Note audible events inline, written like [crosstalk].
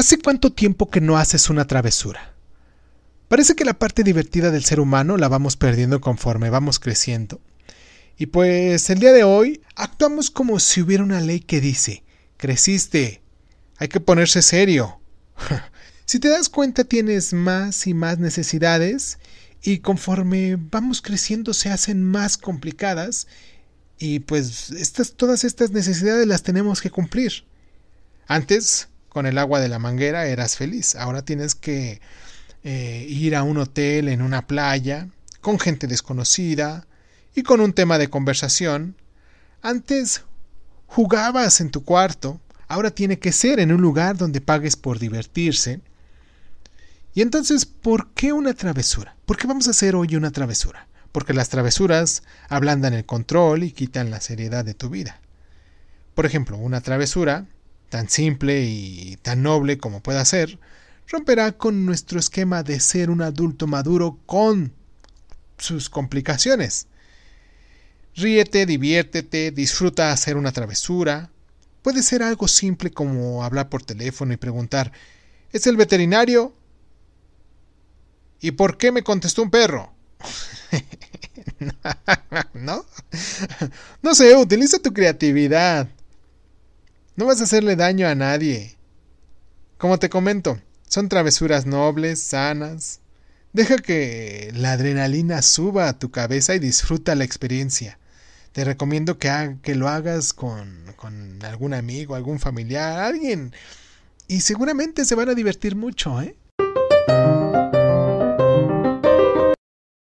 ¿Hace cuánto tiempo que no haces una travesura? Parece que la parte divertida del ser humano la vamos perdiendo conforme vamos creciendo. Y pues el día de hoy actuamos como si hubiera una ley que dice, creciste, hay que ponerse serio. [laughs] si te das cuenta tienes más y más necesidades y conforme vamos creciendo se hacen más complicadas y pues estas, todas estas necesidades las tenemos que cumplir. Antes con el agua de la manguera eras feliz. Ahora tienes que eh, ir a un hotel en una playa, con gente desconocida y con un tema de conversación. Antes jugabas en tu cuarto, ahora tiene que ser en un lugar donde pagues por divertirse. Y entonces, ¿por qué una travesura? ¿Por qué vamos a hacer hoy una travesura? Porque las travesuras ablandan el control y quitan la seriedad de tu vida. Por ejemplo, una travesura tan simple y tan noble como pueda ser, romperá con nuestro esquema de ser un adulto maduro con sus complicaciones. Ríete, diviértete, disfruta hacer una travesura. Puede ser algo simple como hablar por teléfono y preguntar, ¿es el veterinario? ¿Y por qué me contestó un perro? [laughs] ¿No? No sé, utiliza tu creatividad. No vas a hacerle daño a nadie. Como te comento, son travesuras nobles, sanas. Deja que la adrenalina suba a tu cabeza y disfruta la experiencia. Te recomiendo que, que lo hagas con, con algún amigo, algún familiar, alguien. Y seguramente se van a divertir mucho, ¿eh?